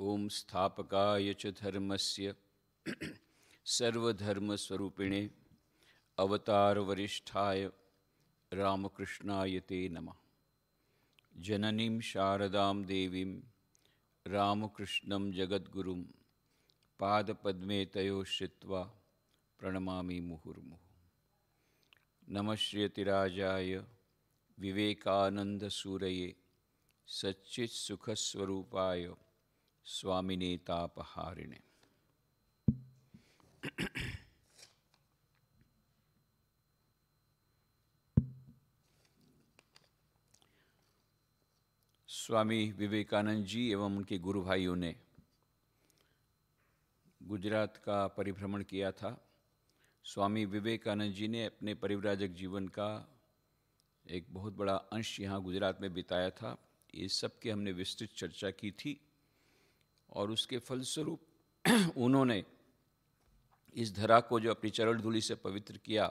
ओम स्थापकाय च धर्मस्य सर्वधर्मस्वरूपिणे अवतारवरिष्ठाय रामकृष्णाय ते नमः जननीं शारदां देवीं रामकृष्णं जगद्गुरुं पादपद्मे तयो श्रित्वा प्रणमामि मुहुर्मुहुः नमः श्रीयतिराजाय विवेकानन्दसूरये सच्चित्सुखस्वरूपाय स्वामिने तापहारिणे स्वामी विवेकानंद जी एवं उनके गुरु भाइयों ने गुजरात का परिभ्रमण किया था स्वामी विवेकानंद जी ने अपने परिवराजक जीवन का एक बहुत बड़ा अंश यहाँ गुजरात में बिताया था ये सब के हमने विस्तृत चर्चा की थी और उसके फलस्वरूप उन्होंने इस धरा को जो अपनी चरण धूलि से पवित्र किया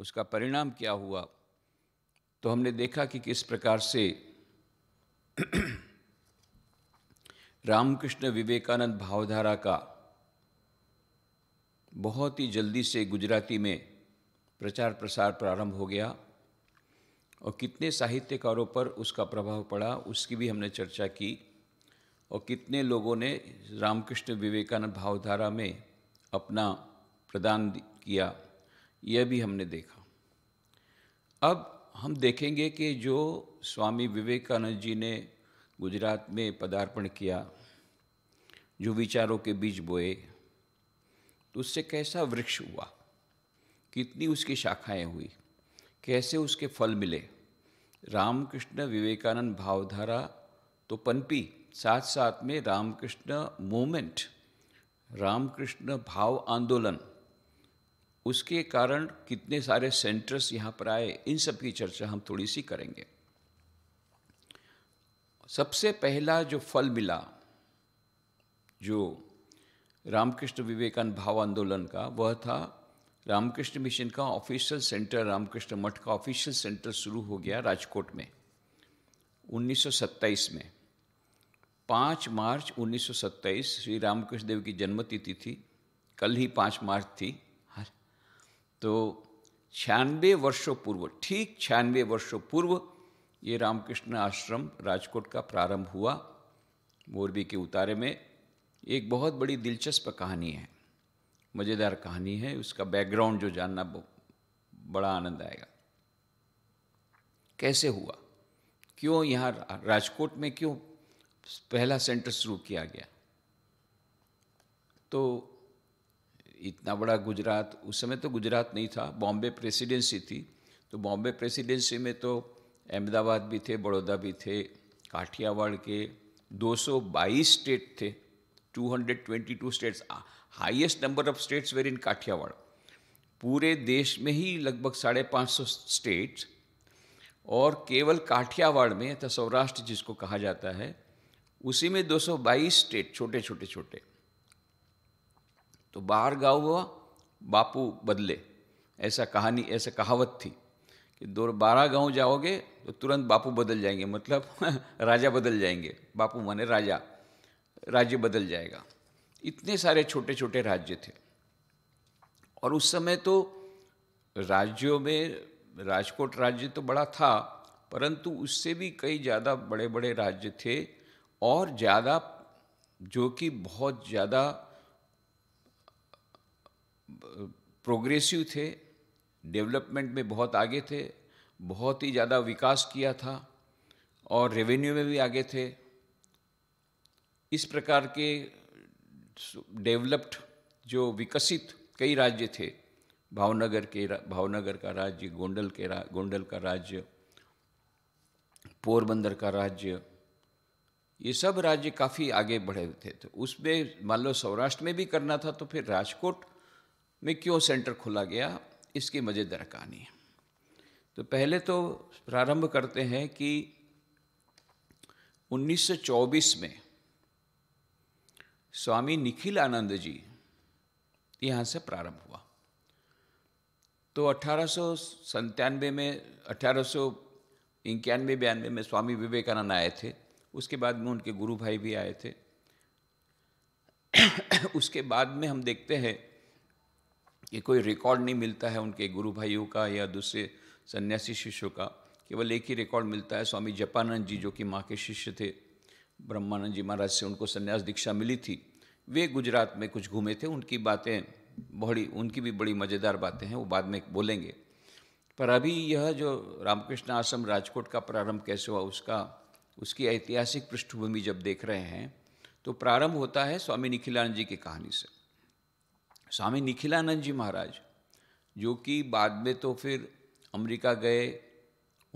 उसका परिणाम क्या हुआ तो हमने देखा कि किस प्रकार से रामकृष्ण विवेकानंद भावधारा का बहुत ही जल्दी से गुजराती में प्रचार प्रसार प्रारंभ हो गया और कितने साहित्यकारों पर उसका प्रभाव पड़ा उसकी भी हमने चर्चा की और कितने लोगों ने रामकृष्ण विवेकानंद भावधारा में अपना प्रदान किया यह भी हमने देखा अब हम देखेंगे कि जो स्वामी विवेकानंद जी ने गुजरात में पदार्पण किया जो विचारों के बीज बोए तो उससे कैसा वृक्ष हुआ कितनी उसकी शाखाएं हुई कैसे उसके फल मिले रामकृष्ण विवेकानंद भावधारा तो पनपी साथ साथ में रामकृष्ण मूवमेंट रामकृष्ण भाव आंदोलन उसके कारण कितने सारे सेंटर्स यहाँ पर आए इन सब की चर्चा हम थोड़ी सी करेंगे सबसे पहला जो फल मिला जो रामकृष्ण विवेकानंद भाव आंदोलन का वह था रामकृष्ण मिशन का ऑफिशियल सेंटर रामकृष्ण मठ का ऑफिशियल सेंटर शुरू हो गया राजकोट में 1927 में पाँच मार्च 1927 श्री रामकृष्ण देव की जन्मतिथि थी कल ही पाँच मार्च थी तो छियानवे वर्षों पूर्व ठीक छियानवे वर्षों पूर्व ये रामकृष्ण आश्रम राजकोट का प्रारंभ हुआ मोरबी के उतारे में एक बहुत बड़ी दिलचस्प कहानी है मज़ेदार कहानी है उसका बैकग्राउंड जो जानना बड़ा आनंद आएगा कैसे हुआ क्यों यहाँ राजकोट में क्यों पहला सेंटर शुरू किया गया तो इतना बड़ा गुजरात उस समय तो गुजरात नहीं था बॉम्बे प्रेसिडेंसी थी तो बॉम्बे प्रेसिडेंसी में तो अहमदाबाद भी थे बड़ौदा भी थे काठियावाड़ के 222 स्टेट थे 222 states highest number of states were in Kathiawar पूरे देश में ही लगभग साढ़े पाँच सौ स्टेट्स और केवल काठियावाड़ में तथा सौराष्ट्र जिसको कहा जाता है उसी में 222 स्टेट छोटे छोटे छोटे तो बाहर गाँव हुआ बापू बदले ऐसा कहानी ऐसा कहावत थी कि दो बारह गांव जाओगे तो तुरंत बापू बदल जाएंगे मतलब राजा बदल जाएंगे बापू माने राजा राज्य बदल जाएगा इतने सारे छोटे छोटे राज्य थे और उस समय तो राज्यों में राजकोट राज्य तो बड़ा था परंतु उससे भी कई ज़्यादा बड़े बड़े राज्य थे और ज़्यादा जो कि बहुत ज़्यादा प्रोग्रेसिव थे डेवलपमेंट में बहुत आगे थे बहुत ही ज़्यादा विकास किया था और रेवेन्यू में भी आगे थे इस प्रकार के डेवलप्ड जो विकसित कई राज्य थे भावनगर के भावनगर का राज्य गोंडल के रा, गोंडल का राज्य पोरबंदर का राज्य ये सब राज्य काफ़ी आगे बढ़े हुए थे तो उसमें मान लो सौराष्ट्र में भी करना था तो फिर राजकोट में क्यों सेंटर खोला गया इसकी मज़ेदार कहानी है तो पहले तो प्रारंभ करते हैं कि 1924 में स्वामी निखिल आनंद जी यहाँ से प्रारंभ हुआ तो अठारह में अठारह सौ इक्यानवे बयानवे में स्वामी विवेकानंद आए थे उसके बाद में उनके गुरु भाई भी आए थे उसके बाद में हम देखते हैं कि कोई रिकॉर्ड नहीं मिलता है उनके गुरु भाइयों का या दूसरे सन्यासी शिष्यों का केवल एक ही रिकॉर्ड मिलता है स्वामी जपानंद जी जो कि माँ के शिष्य थे ब्रह्मानंद जी महाराज से उनको सन्यास दीक्षा मिली थी वे गुजरात में कुछ घूमे थे उनकी बातें बड़ी उनकी भी बड़ी मज़ेदार बातें हैं वो बाद में बोलेंगे पर अभी यह जो रामकृष्ण आश्रम राजकोट का प्रारंभ कैसे हुआ उसका उसकी ऐतिहासिक पृष्ठभूमि जब देख रहे हैं तो प्रारंभ होता है स्वामी निखिलानंद जी की कहानी से स्वामी निखिलानंद जी महाराज जो कि बाद में तो फिर अमेरिका गए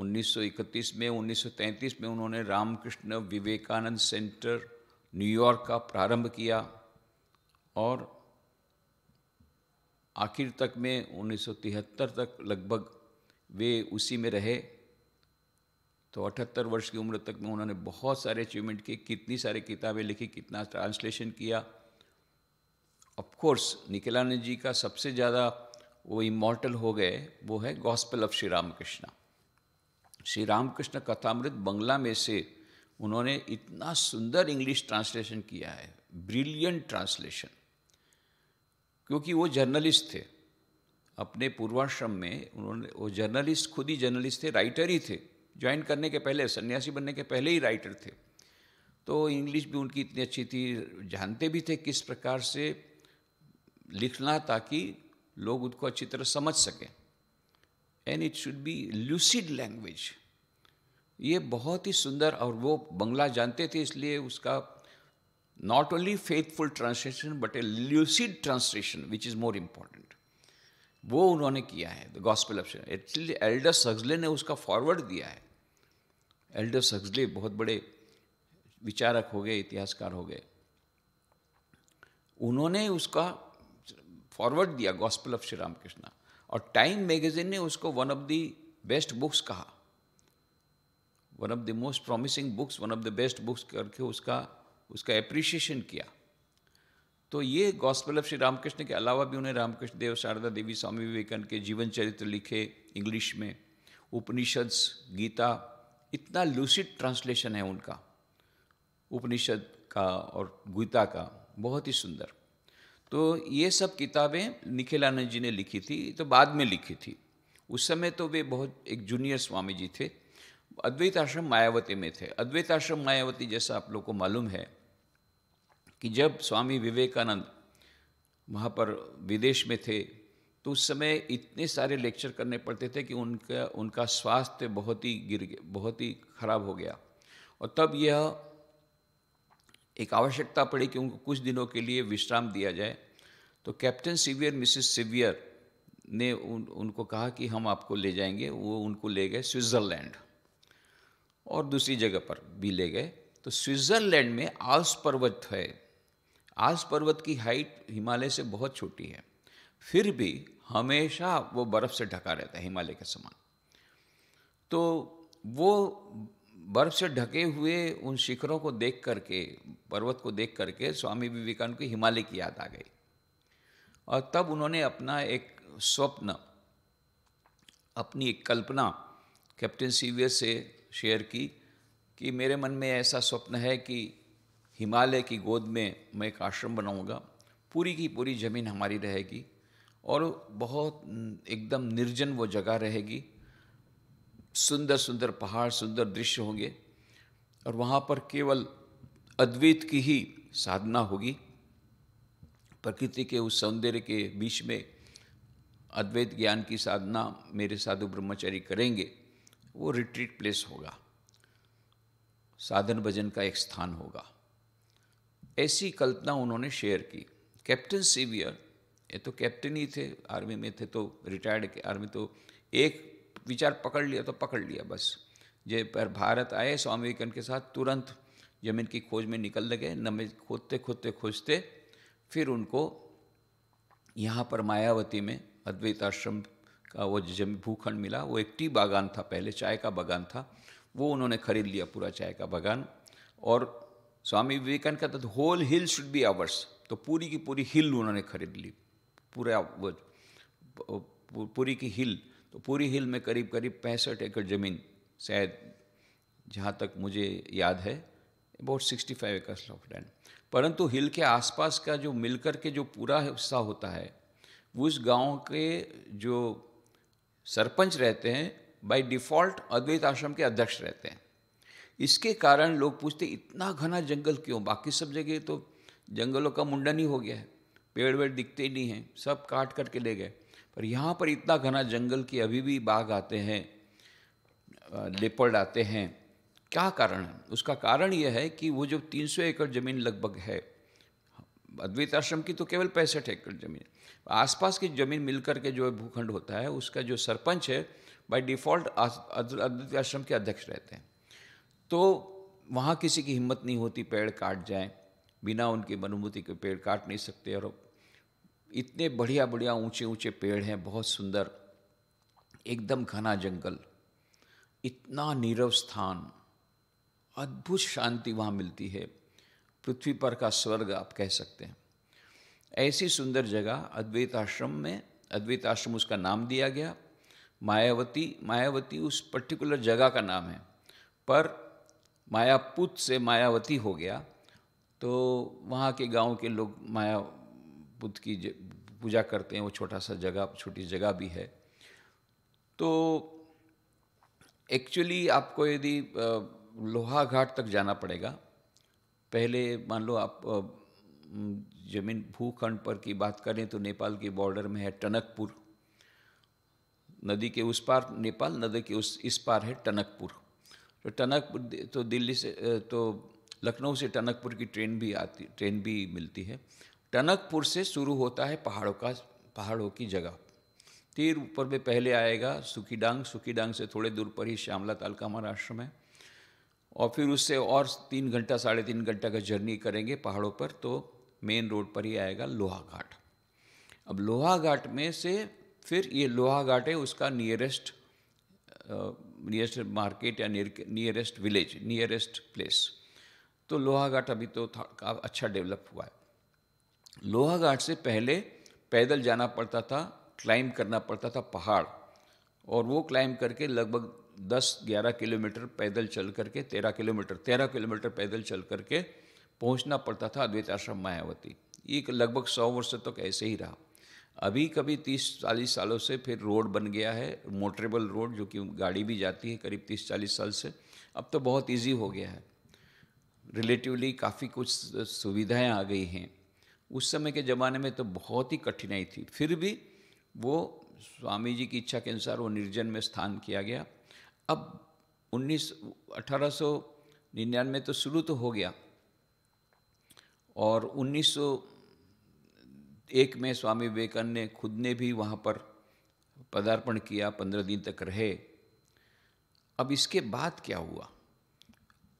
1931 में 1933 में उन्होंने रामकृष्ण विवेकानंद सेंटर न्यूयॉर्क का प्रारंभ किया और आखिर तक में 1973 तक लगभग वे उसी में रहे तो अठहत्तर वर्ष की उम्र तक में उन्होंने बहुत सारे अचीवमेंट किए कितनी सारी किताबें लिखी कितना ट्रांसलेशन किया ऑफकोर्स निखिलानंद जी का सबसे ज़्यादा वो इमोर्टल हो गए वो है गॉस्पल ऑफ श्री रामकृष्ण श्री रामकृष्ण कथामृत बंगला में से उन्होंने इतना सुंदर इंग्लिश ट्रांसलेशन किया है ब्रिलियंट ट्रांसलेशन क्योंकि वो जर्नलिस्ट थे अपने पूर्वाश्रम में उन्होंने वो जर्नलिस्ट खुद ही जर्नलिस्ट थे राइटर ही थे ज्वाइन करने के पहले सन्यासी बनने के पहले ही राइटर थे तो इंग्लिश भी उनकी इतनी अच्छी थी जानते भी थे किस प्रकार से लिखना ताकि लोग उसको अच्छी तरह समझ सकें and it should be lucid language ये बहुत ही सुंदर और वो बंगला जानते थे इसलिए उसका not only faithful translation but a lucid translation which is more important वो उन्होंने किया है the gospel of actually Aldous Huxley ने उसका फॉरवर्ड दिया है एल्डर सग्जले बहुत बड़े विचारक हो गए इतिहासकार हो गए उन्होंने उसका फॉरवर्ड दिया गॉस्पेल ऑफ श्री रामकृष्ण और टाइम मैगजीन ने उसको one of the best books कहा one of the most promising books one of the best books करके उसका उसका अप्रिशिएशन किया तो ये गॉस्पेल ऑफ श्री रामकृष्ण के अलावा भी उन्हें रामकृष्ण देव शारदा देवी स्वामी विवेकानंद के जीवन चरित्र लिखे इंग्लिश में उपनिषद्स गीता इतना लूसिड ट्रांसलेशन है उनका उपनिषद का और गीता का बहुत ही सुंदर तो ये सब किताबें निखिल आनंद जी ने लिखी थी तो बाद में लिखी थी उस समय तो वे बहुत एक जूनियर स्वामी जी थे अद्वैत आश्रम मायावती में थे अद्वैत आश्रम मायावती जैसा आप लोग को मालूम है कि जब स्वामी विवेकानंद वहाँ पर विदेश में थे तो उस समय इतने सारे लेक्चर करने पड़ते थे कि उनका उनका स्वास्थ्य बहुत ही गिर बहुत ही खराब हो गया और तब यह एक आवश्यकता पड़ी कि उनको कुछ दिनों के लिए विश्राम दिया जाए तो कैप्टन सीवियर मिसिस सीवियर ने उन उनको कहा कि हम आपको ले जाएंगे वो उनको ले गए स्विट्ज़रलैंड और दूसरी जगह पर भी ले गए तो स्विट्ज़रलैंड में आल्स पर्वत है आस पर्वत की हाइट हिमालय से बहुत छोटी है फिर भी हमेशा वो बर्फ़ से ढका रहता है हिमालय के समान तो वो बर्फ से ढके हुए उन शिखरों को देख करके पर्वत को देख करके स्वामी विवेकानंद को हिमालय की याद आ गई और तब उन्होंने अपना एक स्वप्न अपनी एक कल्पना कैप्टन सीवियर से शेयर की कि मेरे मन में ऐसा स्वप्न है कि हिमालय की गोद में मैं एक आश्रम बनाऊंगा पूरी की पूरी ज़मीन हमारी रहेगी और बहुत एकदम निर्जन वो जगह रहेगी सुंदर सुंदर पहाड़ सुंदर दृश्य होंगे और वहाँ पर केवल अद्वैत की ही साधना होगी प्रकृति के उस सौंदर्य के बीच में अद्वैत ज्ञान की साधना मेरे साधु ब्रह्मचारी करेंगे वो रिट्रीट प्लेस होगा साधन भजन का एक स्थान होगा ऐसी कल्पना उन्होंने शेयर की कैप्टन सीवियर ये तो कैप्टन ही थे आर्मी में थे तो रिटायर्ड आर्मी तो एक विचार पकड़ लिया तो पकड़ लिया बस जय पर भारत आए स्वामी विवेकानंद के साथ तुरंत जमीन की खोज में निकल लगे नमे खोदते खोदते खोजते फिर उनको यहाँ पर मायावती में अद्वैत आश्रम का वो जमीन भूखंड मिला वो एक टी बागान था पहले चाय का बागान था वो उन्होंने खरीद लिया पूरा चाय का बागान और स्वामी विवेकानंद का था whole hill should be ours तो पूरी की पूरी हिल उन्होंने खरीद ली पूरा वो पूरी की हिल तो पूरी हिल में करीब करीब पैंसठ एकड़ ज़मीन शायद जहाँ तक मुझे याद है about sixty five acres of land परंतु हिल के आसपास का जो मिलकर के जो पूरा हिस्सा होता है उस गांव के जो सरपंच रहते हैं बाय डिफ़ॉल्ट अद्वैत आश्रम के अध्यक्ष रहते हैं इसके कारण लोग पूछते इतना घना जंगल क्यों बाकी सब जगह तो जंगलों का मुंडन ही हो गया है पेड़ वेड़ दिखते ही नहीं हैं सब काट करके ले गए पर यहाँ पर इतना घना जंगल कि अभी भी बाघ आते हैं लेपर्ड आते हैं क्या कारण है उसका कारण यह है कि वो जो 300 एकड़ ज़मीन लगभग है अद्वैत आश्रम की तो केवल पैंसठ एकड़ ज़मीन आसपास की ज़मीन मिलकर के जो भूखंड होता है उसका जो सरपंच है बाय डिफ़ॉल्ट अद्वैत आश्रम के अध्यक्ष रहते हैं तो वहाँ किसी की हिम्मत नहीं होती पेड़ काट जाए बिना उनकी अनुमति के पेड़ काट नहीं सकते और इतने बढ़िया बढ़िया ऊंचे ऊंचे पेड़ हैं बहुत सुंदर एकदम घना जंगल इतना नीरव स्थान अद्भुत शांति वहाँ मिलती है पृथ्वी पर का स्वर्ग आप कह सकते हैं ऐसी सुंदर जगह अद्वैत आश्रम में अद्वैत आश्रम उसका नाम दिया गया मायावती मायावती उस पर्टिकुलर जगह का नाम है पर मायापुत से मायावती हो गया तो वहाँ के गांव के लोग मायापुत की पूजा करते हैं वो छोटा सा जगह छोटी जगह भी है तो एक्चुअली आपको यदि लोहा घाट तक जाना पड़ेगा पहले मान लो आप जमीन भूखंड पर की बात करें तो नेपाल के बॉर्डर में है टनकपुर नदी के उस पार नेपाल नदी के उस इस पार है टनकपुर तो टनकपुर तो दिल्ली से तो लखनऊ से टनकपुर की ट्रेन भी आती ट्रेन भी मिलती है टनकपुर से शुरू होता है पहाड़ों का पहाड़ों की जगह तीर ऊपर में पहले आएगा सुखीडांग सुखीडांग से थोड़े दूर पर ही श्यामला ताल का हमारा आश्रम है और फिर उससे और तीन घंटा साढ़े तीन घंटा का जर्नी करेंगे पहाड़ों पर तो मेन रोड पर ही आएगा लोहा घाट अब लोहा घाट में से फिर ये लोहा घाट है उसका नियरेस्ट नियरेस्ट मार्केट या नियरेस्ट विलेज नियरेस्ट प्लेस तो लोहाघाट अभी तो था अच्छा डेवलप हुआ है लोहाघाट से पहले पैदल जाना पड़ता था क्लाइंब करना पड़ता था पहाड़ और वो क्लाइंब करके लगभग 10-11 किलोमीटर पैदल चल करके 13 किलोमीटर 13 किलोमीटर पैदल चल करके पहुंचना पड़ता था अद्वैत आश्रम मायावती ये लगभग सौ वर्ष तक तो ऐसे ही रहा अभी कभी तीस चालीस सालों से फिर रोड बन गया है मोटरेबल रोड जो कि गाड़ी भी जाती है करीब तीस चालीस साल से अब तो बहुत इजी हो गया है रिलेटिवली काफ़ी कुछ सुविधाएं आ गई हैं उस समय के ज़माने में तो बहुत ही कठिनाई थी फिर भी वो स्वामी जी की इच्छा के अनुसार वो निर्जन में स्थान किया गया अब उन्नीस अठारह सौ निन्यानवे तो शुरू तो हो गया और उन्नीस सौ एक में स्वामी विवेकानंद ने खुद ने भी वहाँ पर पदार्पण किया पंद्रह दिन तक रहे अब इसके बाद क्या हुआ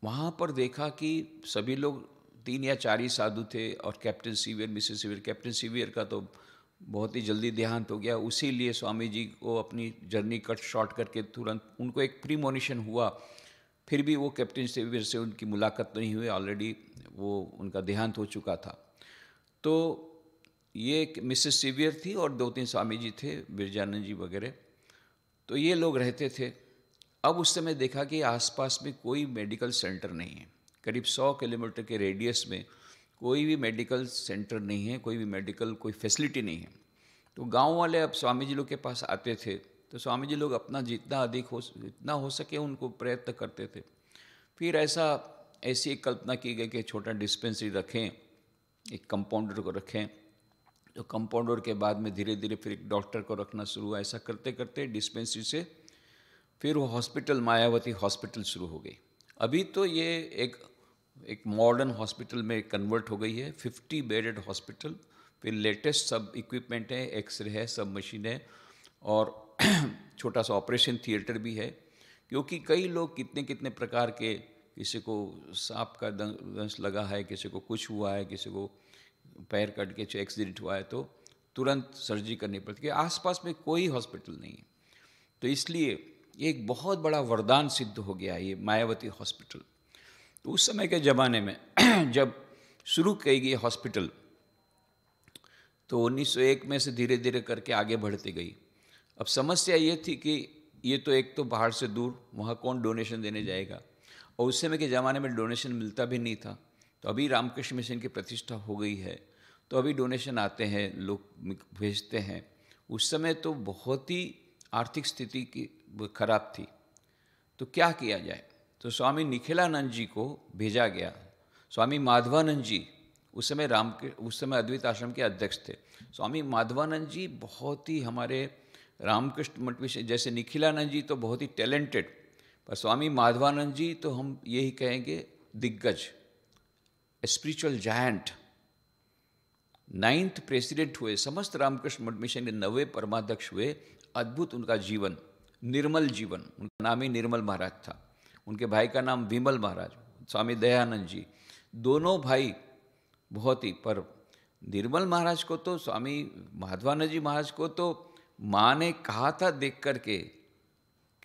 वहाँ पर देखा कि सभी लोग तीन या चार ही साधु थे और captain Sevier Mrs Sevier captain Sevier का तो बहुत ही जल्दी देहांत हो गया उसी लिए स्वामी जी को अपनी जर्नी कट शॉर्ट करके तुरंत उनको एक प्रीमोनिशन हुआ फिर भी वो कैप्टन सीवियर से उनकी मुलाकात नहीं हुई ऑलरेडी वो उनका देहांत हो चुका था तो ये एक मिसेस सीवियर थी और दो तीन स्वामी जी थे बिरजानंद जी वगैरह तो ये लोग रहते थे अब उस समय देखा कि आसपास में कोई मेडिकल सेंटर नहीं है करीब 100 किलोमीटर के रेडियस में कोई भी मेडिकल सेंटर नहीं है कोई भी मेडिकल कोई फैसिलिटी नहीं है तो गांव वाले अब स्वामी जी लोग के पास आते थे तो स्वामी जी लोग अपना जितना अधिक हो जितना हो सके उनको प्रयत्न करते थे फिर ऐसा ऐसी एक कल्पना की गई कि छोटा डिस्पेंसरी रखें एक कंपाउंडर को रखें तो कंपाउंडर के बाद में धीरे धीरे फिर एक डॉक्टर को रखना शुरू हुआ ऐसा करते करते डिस्पेंसरी से फिर वो हॉस्पिटल मायावती हॉस्पिटल शुरू हो गई अभी तो ये एक एक मॉडर्न हॉस्पिटल में कन्वर्ट हो गई है 50 बेडेड हॉस्पिटल फिर लेटेस्ट सब इक्विपमेंट है एक्सरे है सब मशीन है और छोटा सा ऑपरेशन थिएटर भी है क्योंकि कई लोग कितने कितने प्रकार के किसी को सांप का दंश लगा है किसी को कुछ हुआ है किसी को पैर कट के एक्सीडेंट हुआ है तो तुरंत सर्जरी करनी पड़ती है आसपास में कोई हॉस्पिटल नहीं है तो इसलिए एक बहुत बड़ा वरदान सिद्ध हो गया ये मायावती हॉस्पिटल तो उस समय के ज़माने में जब शुरू की गई हॉस्पिटल तो 1901 में से धीरे धीरे करके आगे बढ़ती गई अब समस्या ये थी कि ये तो एक तो बाहर से दूर वहाँ कौन डोनेशन देने जाएगा और उस समय के ज़माने में डोनेशन मिलता भी नहीं था तो अभी रामकृष्ण मिशन की प्रतिष्ठा हो गई है तो अभी डोनेशन आते हैं लोग भेजते हैं उस समय तो बहुत ही आर्थिक स्थिति की खराब थी तो क्या किया जाए तो स्वामी निखिलानंद जी को भेजा गया स्वामी माधवानंद जी उस समय राम के उस समय अद्वित आश्रम के अध्यक्ष थे स्वामी माधवानंद जी बहुत ही हमारे रामकृष्ण मठ विषय जैसे निखिलानंद जी तो बहुत ही टैलेंटेड पर स्वामी माधवानंद जी तो हम यही कहेंगे दिग्गज a spiritual giant ninth president हुए समस्त रामकृष्ण मठ मिशन के नवे परमाध्यक्ष हुए अद्भुत उनका जीवन निर्मल जीवन उनका नाम ही निर्मल महाराज था उनके भाई का नाम विमल महाराज स्वामी दयानंद जी दोनों भाई बहुत ही पर निर्मल महाराज को तो स्वामी माधवानंद जी महाराज को तो माँ ने कहा था देख करके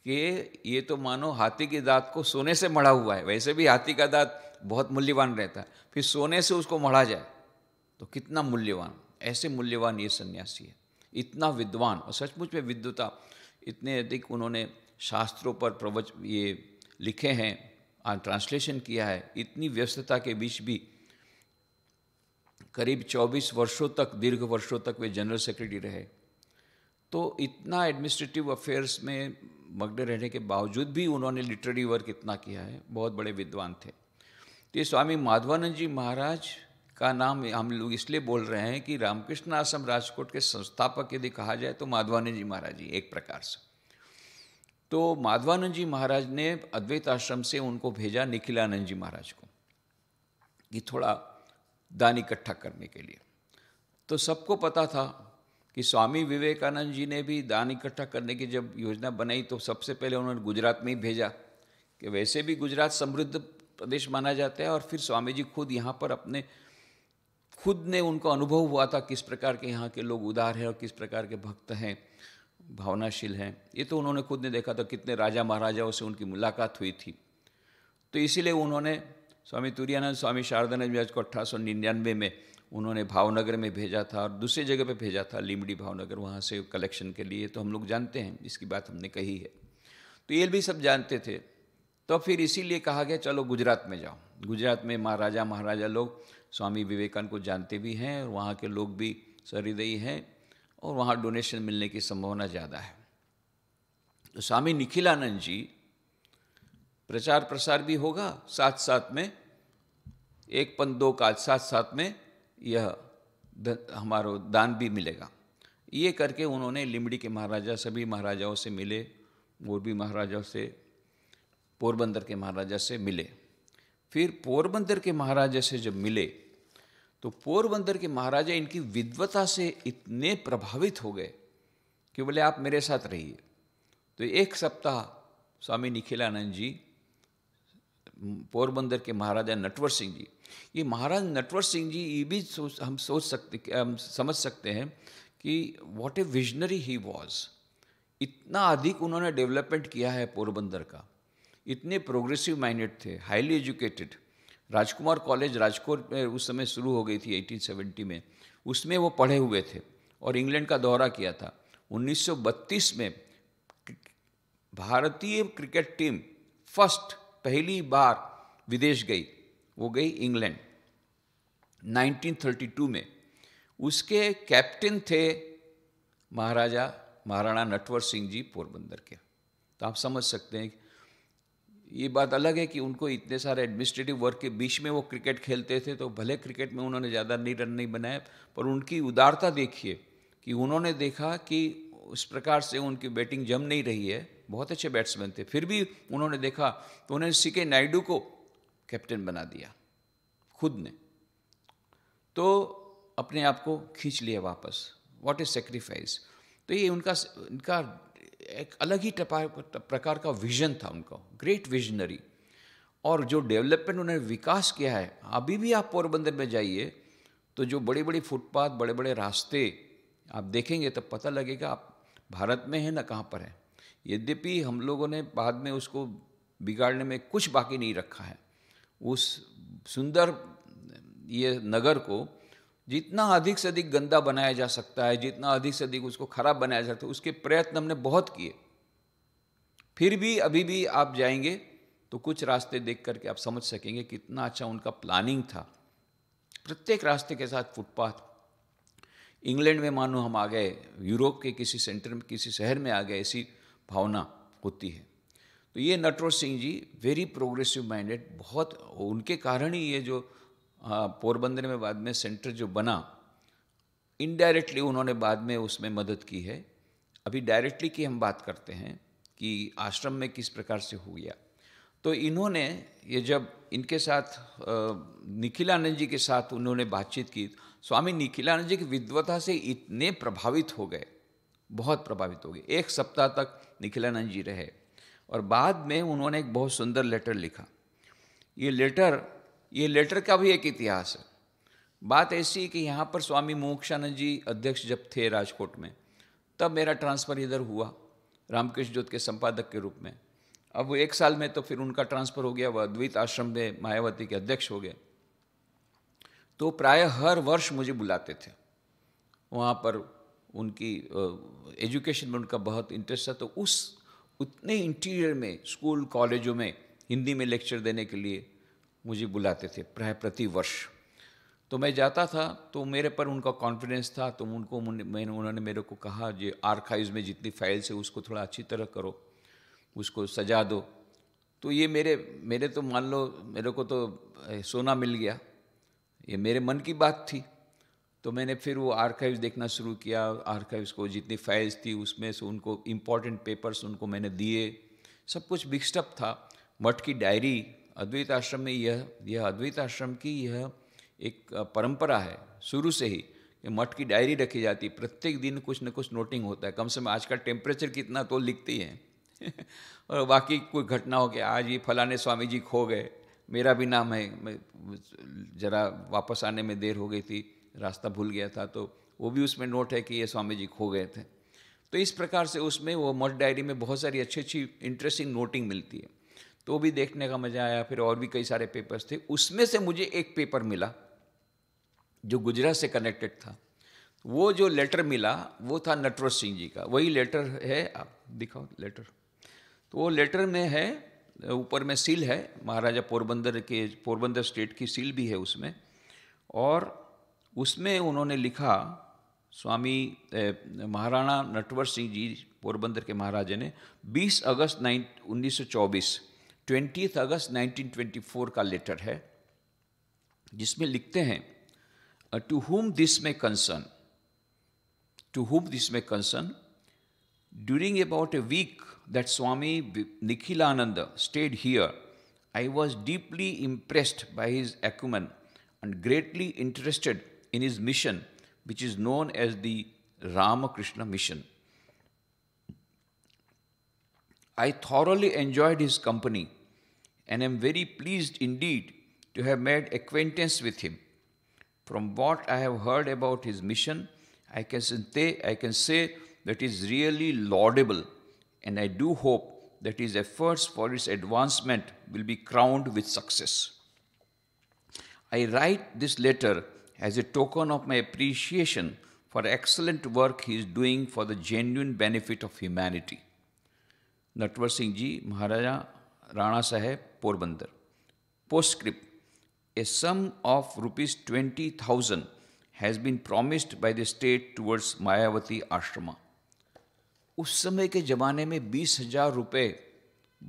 कि ये तो मानो हाथी की दांत को सोने से मढ़ा हुआ है वैसे भी हाथी का दांत बहुत मूल्यवान रहता है फिर सोने से उसको मढ़ा जाए तो कितना मूल्यवान ऐसे मूल्यवान ये सन्यासी है इतना विद्वान और सचमुच में विद्वता इतने अधिक उन्होंने शास्त्रों पर प्रवच ये लिखे हैं ट्रांसलेशन किया है इतनी व्यस्तता के बीच भी करीब 24 वर्षों तक दीर्घ वर्षों तक वे जनरल सेक्रेटरी रहे तो इतना एडमिनिस्ट्रेटिव अफेयर्स में मग्न रहने के बावजूद भी उन्होंने लिटरेरी वर्क इतना किया है बहुत बड़े विद्वान थे तो ये स्वामी माधवानंद जी महाराज का नाम हम लोग इसलिए बोल रहे हैं कि रामकृष्ण आश्रम राजकोट के संस्थापक यदि कहा जाए तो माधवानंद जी महाराज जी एक प्रकार से तो माधवानंद जी महाराज ने अद्वैत आश्रम से उनको भेजा निखिलानंद जी महाराज को कि थोड़ा दान इकट्ठा करने के लिए तो सबको पता था कि स्वामी विवेकानंद जी ने भी दान इकट्ठा करने की जब योजना बनाई तो सबसे पहले उन्होंने गुजरात में ही भेजा कि वैसे भी गुजरात समृद्ध प्रदेश माना जाता है और फिर स्वामी जी खुद यहाँ पर अपने खुद ने उनको अनुभव हुआ था किस प्रकार के यहाँ के लोग उदार हैं और किस प्रकार के भक्त हैं भावनाशील हैं ये तो उन्होंने खुद ने देखा था कितने राजा महाराजाओं से उनकी मुलाकात हुई थी तो इसीलिए उन्होंने स्वामी तुरियानंद स्वामी शारदानंद जी को अट्ठारह में उन्होंने भावनगर में भेजा था और दूसरी जगह पे भेजा था लिमड़ी भावनगर वहाँ से कलेक्शन के लिए तो हम लोग जानते हैं इसकी बात हमने कही है तो ये भी सब जानते थे तो फिर इसीलिए कहा गया चलो गुजरात में जाओ गुजरात में महाराजा महाराजा लोग स्वामी विवेकानंद को जानते भी हैं और वहाँ के लोग भी सहृदयी हैं और वहाँ डोनेशन मिलने की संभावना ज़्यादा है तो स्वामी निखिलानंद जी प्रचार प्रसार भी होगा साथ साथ में एक पन दो काज साथ साथ में यह हमारो दान भी मिलेगा ये करके उन्होंने लिमड़ी के महाराजा सभी महाराजाओं से मिले मोरबी महाराजाओं से पोरबंदर के महाराजा से मिले फिर पोरबंदर के महाराजा से जब मिले तो पोरबंदर के महाराजा इनकी विद्वता से इतने प्रभावित हो गए कि बोले आप मेरे साथ रहिए तो एक सप्ताह स्वामी निखिलानंद जी पोरबंदर के महाराजा नटवर सिंह जी ये महाराज नटवर सिंह जी ये भी सोच हम सोच सकते हम समझ सकते हैं कि what a visionary he was इतना अधिक उन्होंने डेवलपमेंट किया है पोरबंदर का इतने प्रोग्रेसिव माइंडेड थे highly educated Rajkumar college Rajkot में उस समय शुरू हो गई थी 1870 में उसमें वो पढ़े हुए थे और इंग्लैंड का दौरा किया था 1932 में भारतीय क्रिकेट टीम फर्स्ट पहली बार विदेश गई वो गई इंग्लैंड 1932 में उसके कैप्टन थे महाराजा महाराणा नटवर सिंह जी पोरबंदर के तो आप समझ सकते हैं ये बात अलग है कि उनको इतने सारे एडमिनिस्ट्रेटिव वर्क के बीच में वो क्रिकेट खेलते थे तो भले क्रिकेट में उन्होंने ज़्यादा नहीं रन नहीं बनाए पर उनकी उदारता देखिए कि उन्होंने देखा कि उस प्रकार से उनकी बैटिंग जम नहीं रही है बहुत अच्छे बैट्समैन थे फिर भी उन्होंने देखा तो उन्होंने सी के नायडू को कैप्टन बना दिया खुद ने तो अपने आप को खींच लिया वापस वॉट इज सेक्रीफाइस तो ये उनका इनका एक अलग ही प्रकार का विजन था उनका ग्रेट विजनरी और जो डेवलपमेंट उन्होंने विकास किया है अभी भी आप पोरबंदर में जाइए तो जो बड़े बड़े फुटपाथ बड़े बड़े रास्ते आप देखेंगे तो पता लगेगा आप भारत में हैं ना कहाँ पर हैं यद्यपि हम लोगों ने बाद में उसको बिगाड़ने में कुछ बाकी नहीं रखा है उस सुंदर ये नगर को जितना अधिक से अधिक गंदा बनाया जा सकता है जितना अधिक से अधिक उसको खराब बनाया जा सकता है उसके प्रयत्न हमने बहुत किए फिर भी अभी भी आप जाएंगे तो कुछ रास्ते देख करके आप समझ सकेंगे कितना अच्छा उनका प्लानिंग था प्रत्येक रास्ते के साथ फुटपाथ इंग्लैंड में मानो हम आ गए यूरोप के किसी सेंटर में किसी शहर में आ गए ऐसी भावना होती है तो ये Natwar Singh ji very progressive minded बहुत उनके कारण ही ये जो हाँ, पोरबंदर में बाद में सेंटर जो बना इनडायरेक्टली उन्होंने बाद में उसमें मदद की है अभी डायरेक्टली की हम बात करते हैं कि आश्रम में किस प्रकार से हो गया तो इन्होंने ये जब इनके साथ निखिलानंद जी के साथ उन्होंने बातचीत की स्वामी निखिलानंद जी की विद्वता से इतने प्रभावित हो गए बहुत प्रभावित हो गई एक सप्ताह तक निखिलानंद जी रहे और बाद में उन्होंने एक बहुत सुंदर लेटर लिखा ये लेटर ये लेटर का भी एक इतिहास है बात ऐसी कि यहाँ पर स्वामी मोक्षानंद जी अध्यक्ष जब थे राजकोट में तब मेरा ट्रांसफ़र इधर हुआ रामकृष्ण ज्योत के संपादक के रूप में अब वो एक साल में तो फिर उनका ट्रांसफ़र हो गया वह अद्वैत आश्रम में मायावती के अध्यक्ष हो गए तो प्राय हर वर्ष मुझे बुलाते थे वहाँ पर उनकी एजुकेशन में उनका बहुत इंटरेस्ट था तो उस उतने इंटीरियर में स्कूल कॉलेजों में हिंदी में लेक्चर देने के लिए मुझे बुलाते थे प्राय प्रति वर्ष तो मैं जाता था तो मेरे पर उनका कॉन्फिडेंस था तो उनको मैंने उन्होंने मेरे को कहा जो आर्काइव्स में जितनी फाइल्स है उसको थोड़ा अच्छी तरह करो उसको सजा दो तो ये मेरे मेरे तो मान लो मेरे को तो सोना मिल गया ये मेरे मन की बात थी तो मैंने फिर वो आर्काइव्स देखना शुरू किया आर्काइव्स को जितनी फाइल्स थी उसमें से उनको इम्पोर्टेंट पेपर्स उनको मैंने दिए सब कुछ मिक्सडअप था मठ की डायरी अद्वैत आश्रम में यह यह अद्वैत आश्रम की यह एक परंपरा है शुरू से ही कि मठ की डायरी रखी जाती है प्रत्येक दिन कुछ न कुछ नोटिंग होता है कम से कम आज का टेम्परेचर कितना तो लिखती है और बाकी कोई घटना हो गया आज ये फलाने स्वामी जी खो गए मेरा भी नाम है मैं ज़रा वापस आने में देर हो गई थी रास्ता भूल गया था तो वो भी उसमें नोट है कि ये स्वामी जी खो गए थे तो इस प्रकार से उसमें वो मठ डायरी में बहुत सारी अच्छी अच्छी इंटरेस्टिंग नोटिंग मिलती है तो भी देखने का मज़ा आया फिर और भी कई सारे पेपर्स थे उसमें से मुझे एक पेपर मिला जो गुजरात से कनेक्टेड था वो जो लेटर मिला वो था नटवर सिंह जी का वही लेटर है आप दिखाओ लेटर तो वो लेटर में है ऊपर में सील है महाराजा पोरबंदर के पोरबंदर स्टेट की सील भी है उसमें और उसमें उन्होंने लिखा स्वामी महाराणा नटवर सिंह जी पोरबंदर के महाराजा ने 20 अगस्त नाइन उन्नीस अगस्त 1924 का लेटर है जिसमें लिखते हैं to whom this may concern to whom this may concern during about a week that Swami Nikhilananda stayed here I was deeply impressed by his acumen and greatly interested in his mission, which is known as the Ramakrishna Mission. I thoroughly enjoyed his company and am very pleased indeed to have made acquaintance with him. From what I have heard about his mission, I can say, I can say that is really laudable, and I do hope that his efforts for its advancement will be crowned with success. I write this letter as a token of my appreciation for excellent work he is doing for the genuine benefit of humanity. Natwar Singh Ji, Maharaja Rana Saheb, Porbandar. Postscript A sum of rupees 20,000 has been promised by the state towards Mayavati Ashrama. उस समय के ज़माने में बीस हजार रुपये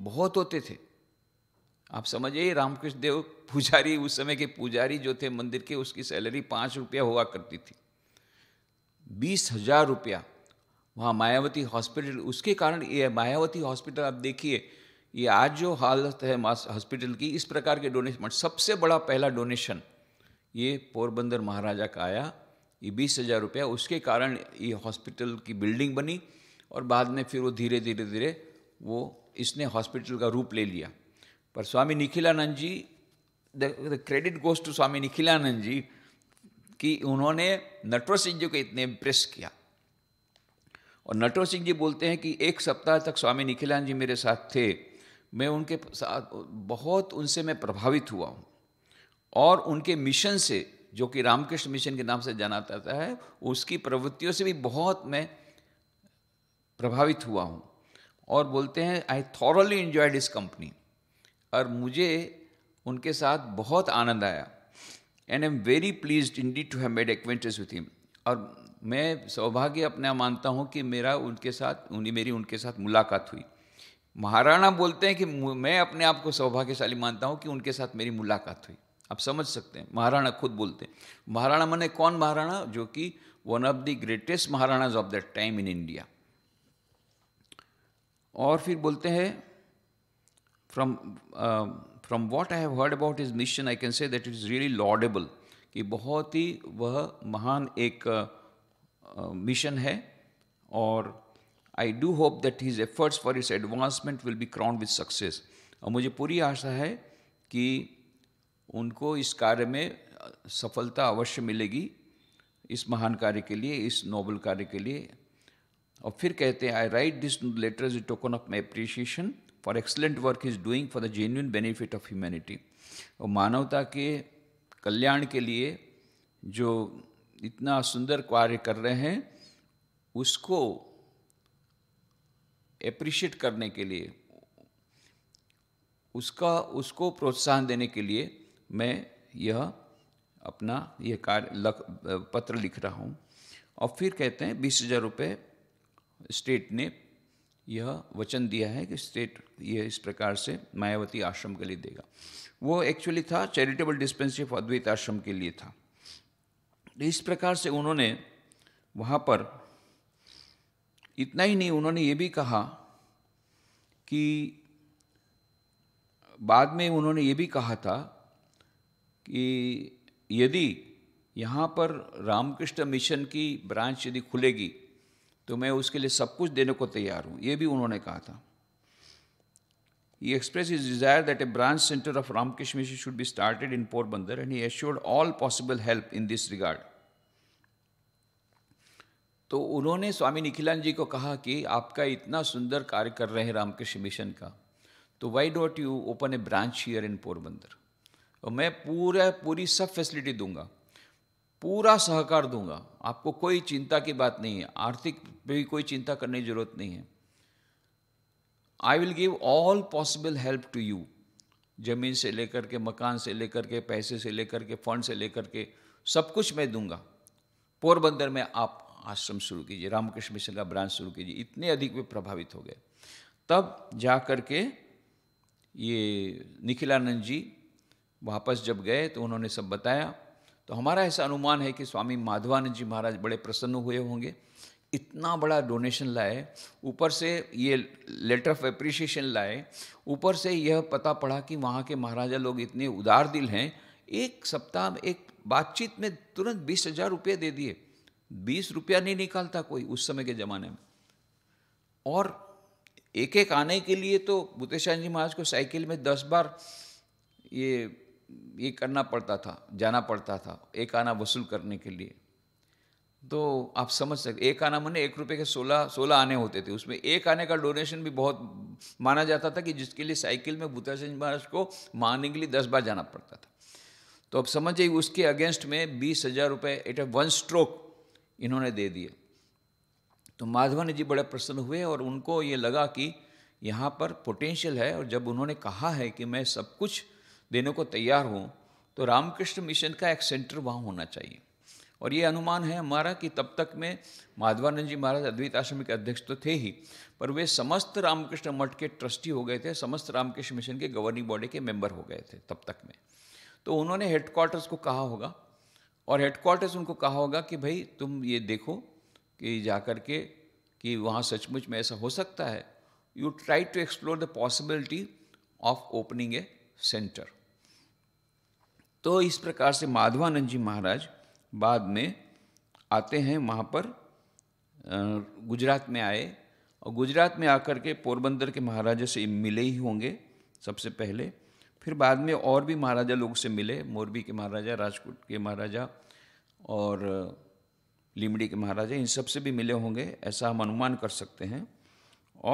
बहुत होते थे आप समझिए रामकृष्ण देव पुजारी उस समय के पुजारी जो थे मंदिर के उसकी सैलरी पाँच रुपया हुआ करती थी बीस हजार रुपया वहाँ मायावती हॉस्पिटल उसके कारण ये मायावती हॉस्पिटल आप देखिए ये आज जो हालत है हॉस्पिटल की इस प्रकार के डोनेशन मतलब सबसे बड़ा पहला डोनेशन ये पोरबंदर महाराजा का आया ये बीस हज़ार रुपया उसके कारण ये हॉस्पिटल की बिल्डिंग बनी और बाद में फिर वो धीरे धीरे धीरे वो इसने हॉस्पिटल का रूप ले लिया पर Swami Nikhilananda ji the credit goes to Swami Nikhilananda ji कि उन्होंने नटवर सिंह जी को इतने इम्प्रेस किया और नटवर सिंह जी बोलते हैं कि एक सप्ताह तक स्वामी निखिलानंद जी मेरे साथ थे मैं उनके साथ बहुत उनसे मैं प्रभावित हुआ हूँ और उनके मिशन से जो कि रामकृष्ण मिशन के नाम से जाना जाता है उसकी प्रवृत्तियों से भी बहुत मैं प्रभावित हुआ हूँ और बोलते हैं I thoroughly enjoyed his company और मुझे उनके साथ बहुत आनंद आया and I am very pleased indeed to have made acquaintance with him और मैं सौभाग्य अपना मानता हूँ कि मेरा उनके साथ उन्हीं मेरी उनके साथ मुलाकात हुई महाराणा बोलते हैं कि मैं अपने आप को सौभाग्यशाली मानता हूँ कि उनके साथ मेरी मुलाकात हुई आप समझ सकते हैं महाराणा खुद बोलते हैं महाराणा मैंने कौन महाराणा जो कि one of the greatest Maharanas of that time in India और फिर बोलते हैं from from what I have heard about his mission I can say that it is really laudable कि बहुत ही वह महान एक मिशन uh, uh, है और I do hope that his efforts for its advancement will be crowned with success और मुझे पूरी आशा है कि उनको इस कार्य में uh, सफलता अवश्य मिलेगी इस महान कार्य के लिए इस नोबल कार्य के लिए और फिर कहते हैं I write this letter is token of my appreciation for excellent work is doing for the genuine benefit of humanity और मानवता के कल्याण के लिए जो इतना सुंदर कार्य कर रहे हैं उसको एप्रिशिएट करने के लिए उसका उसको प्रोत्साहन देने के लिए मैं यह अपना यह कार्य पत्र लिख रहा हूँ और फिर कहते हैं बीस हज़ार रुपये स्टेट ने यह वचन दिया है कि स्टेट ये इस प्रकार से मायावती आश्रम के लिए देगा वो एक्चुअली था चैरिटेबल डिस्पेंसरी ऑफ अद्वैत आश्रम के लिए था इस प्रकार से उन्होंने वहाँ पर इतना ही नहीं उन्होंने ये भी कहा कि बाद में उन्होंने ये भी कहा था कि यदि यहाँ पर रामकृष्ण मिशन की ब्रांच यदि खुलेगी तो मैं उसके लिए सब कुछ देने को तैयार हूँ ये भी उन्होंने कहा था he express his desire that a branch centre of Ramakrishna mission should be started in Porbandar and he assured all possible help in this regard तो उन्होंने स्वामी निखिलान जी को कहा कि आपका इतना सुंदर कार्य कर रहे हैं रामकृष्ण मिशन का तो वाई डॉट you open a branch here in Porbandar और मैं पूरा पूरी सब फैसिलिटी दूंगा पूरा सहकार दूंगा आपको कोई चिंता की बात नहीं है आर्थिक भी कोई चिंता करने की जरूरत नहीं है I will give all possible help to you जमीन से लेकर के मकान से लेकर के पैसे से लेकर के फंड से लेकर के सब कुछ मैं दूंगा पोरबंदर में आप आश्रम शुरू कीजिए रामकृष्ण मिशन का ब्रांच शुरू कीजिए इतने अधिक वे प्रभावित हो गए तब जा कर के ये निखिलानंद जी वापस जब गए तो उन्होंने सब बताया तो हमारा ऐसा अनुमान है कि स्वामी माधवानंद जी महाराज बड़े प्रसन्न हुए होंगे इतना बड़ा डोनेशन लाए ऊपर से ये लेटर ऑफ अप्रिसिएशन लाए ऊपर से यह पता पड़ा कि वहाँ के महाराजा लोग इतने उदार दिल हैं एक सप्ताह एक बातचीत में तुरंत बीस हजार रुपये दे दिए बीस रुपया नहीं निकालता कोई उस समय के ज़माने में और एक एक आने के लिए तो बुतेशाह जी महाराज को साइकिल में दस बार ये ये करना पड़ता था जाना पड़ता था एक आना वसूल करने के लिए तो आप समझ सकते एक आना मैंने एक रुपये के सोलह सोलह आने होते थे उसमें एक आने का डोनेशन भी बहुत माना जाता था कि जिसके लिए साइकिल में भूता सिंह महाराज को मारने के लिए दस बार जाना पड़ता था तो अब समझिए उसके अगेंस्ट में बीस हज़ार रुपये एट ए वन स्ट्रोक इन्होंने दे दिए तो माधवन जी बड़े प्रसन्न हुए और उनको ये लगा कि यहाँ पर पोटेंशियल है और जब उन्होंने कहा है कि मैं सब कुछ देने को तैयार हूँ तो रामकृष्ण मिशन का एक सेंटर वहाँ होना चाहिए और ये अनुमान है हमारा कि तब तक में माधवानंद जी महाराज अद्वैत आश्रम के अध्यक्ष तो थे ही पर वे समस्त रामकृष्ण मठ के ट्रस्टी हो गए थे समस्त रामकृष्ण मिशन के गवर्निंग बॉडी के मेंबर हो गए थे तब तक में तो उन्होंने हेडक्वार्टर्स को कहा होगा और हेडक्वार्टर्स उनको कहा होगा कि भाई तुम ये देखो कि जा के कि वहाँ सचमुच में ऐसा हो सकता है you try to explore the possibility of opening a centre तो इस प्रकार से माधवानंद जी महाराज बाद में आते हैं वहाँ पर गुजरात में आए और गुजरात में आकर के पोरबंदर के महाराजा से मिले ही होंगे सबसे पहले फिर बाद में और भी महाराजा लोग से मिले मोरबी के महाराजा राजकोट के महाराजा और लिमड़ी के महाराजा इन सब से भी मिले होंगे ऐसा हम अनुमान कर सकते हैं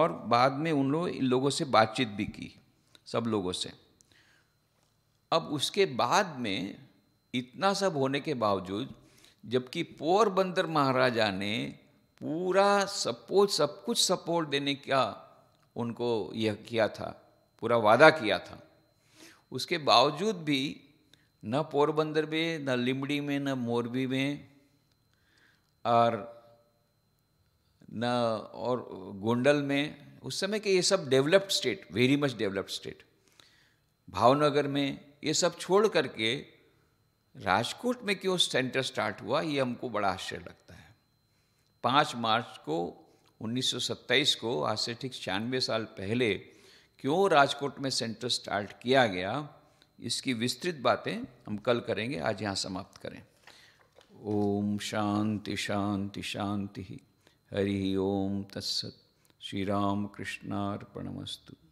और बाद में उन लोग इन लोगों से बातचीत भी की सब लोगों से अब उसके बाद में इतना सब होने के बावजूद जबकि पोरबंदर महाराजा ने पूरा सपोर्ट सब कुछ सपोर्ट देने का उनको यह किया था पूरा वादा किया था उसके बावजूद भी न पोरबंदर में न लिमड़ी में न मोरबी में और न और गोंडल में उस समय के ये सब developed state very much developed state Bhavnagar में ये सब छोड़ करके राजकोट में क्यों सेंटर स्टार्ट हुआ ये हमको बड़ा आश्चर्य लगता है पाँच मार्च को 1927 को आज से ठीक छियानवे साल पहले क्यों राजकोट में सेंटर स्टार्ट किया गया इसकी विस्तृत बातें हम कल करेंगे आज यहाँ समाप्त करें ओम शांति शांति शांति हरि ओम तत्सत श्री राम कृष्णार्पणमस्तु